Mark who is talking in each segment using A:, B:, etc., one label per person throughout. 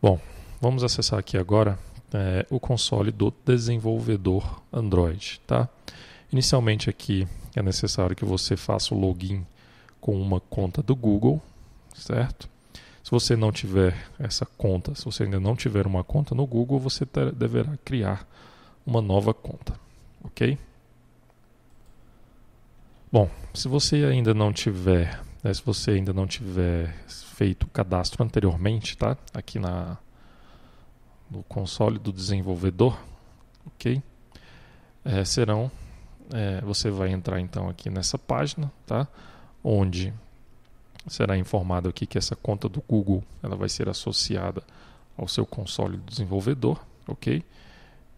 A: Bom, vamos acessar aqui agora é, o console do desenvolvedor Android, tá? Inicialmente aqui é necessário que você faça o login com uma conta do Google, certo? Se você não tiver essa conta, se você ainda não tiver uma conta no Google, você ter, deverá criar uma nova conta, ok? Bom, se você ainda não tiver né, se você ainda não tiver feito o cadastro anteriormente, tá? Aqui na, no console do desenvolvedor, ok? É, serão, é, você vai entrar então aqui nessa página, tá? Onde será informado aqui que essa conta do Google ela vai ser associada ao seu console do desenvolvedor, ok?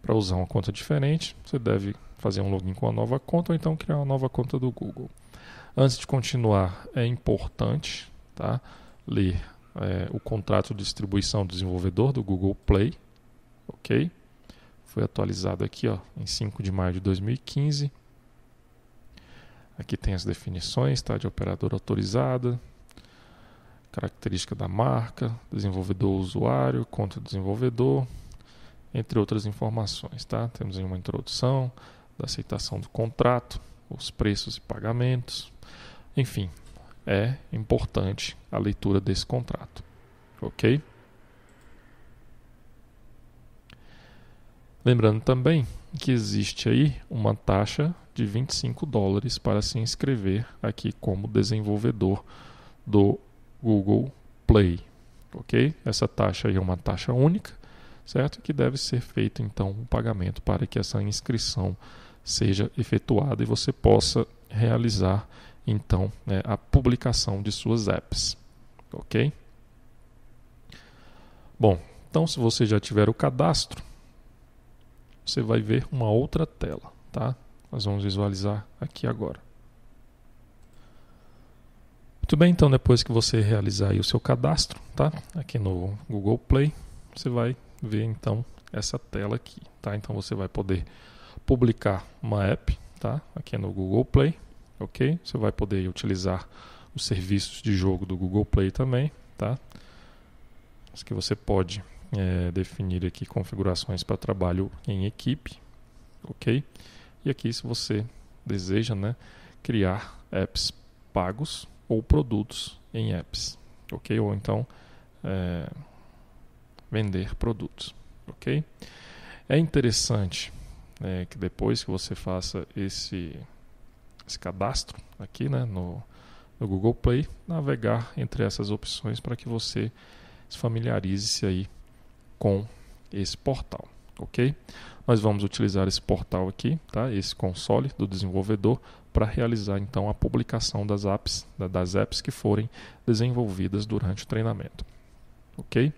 A: Para usar uma conta diferente, você deve fazer um login com a nova conta ou então criar uma nova conta do Google. Antes de continuar, é importante tá, ler é, o contrato de distribuição do desenvolvedor do Google Play, ok? Foi atualizado aqui ó, em 5 de maio de 2015. Aqui tem as definições tá, de operador autorizada, característica da marca, desenvolvedor usuário, conta desenvolvedor, entre outras informações. Tá? Temos aí uma introdução da aceitação do contrato, os preços e pagamentos. Enfim, é importante a leitura desse contrato, ok? Lembrando também que existe aí uma taxa de 25 dólares para se inscrever aqui como desenvolvedor do Google Play, ok? Essa taxa aí é uma taxa única, certo? Que deve ser feito então um pagamento para que essa inscrição seja efetuada e você possa realizar então né, a publicação de suas apps. Ok? Bom, então se você já tiver o cadastro, você vai ver uma outra tela, tá? Nós vamos visualizar aqui agora. Muito bem, então depois que você realizar o seu cadastro, tá? Aqui no Google Play, você vai ver então essa tela aqui, tá? Então você vai poder publicar uma app, tá? Aqui é no Google Play, ok? Você vai poder utilizar os serviços de jogo do Google Play também, tá? Mas que você pode é, definir aqui configurações para trabalho em equipe, ok? E aqui se você deseja, né, criar apps pagos ou produtos em apps, ok? Ou então é, vender produtos, ok? É interessante é, que depois que você faça esse, esse cadastro aqui né, no, no Google Play, navegar entre essas opções para que você se familiarize-se aí com esse portal, ok? Nós vamos utilizar esse portal aqui, tá? Esse console do desenvolvedor para realizar então a publicação das apps, das apps que forem desenvolvidas durante o treinamento, ok?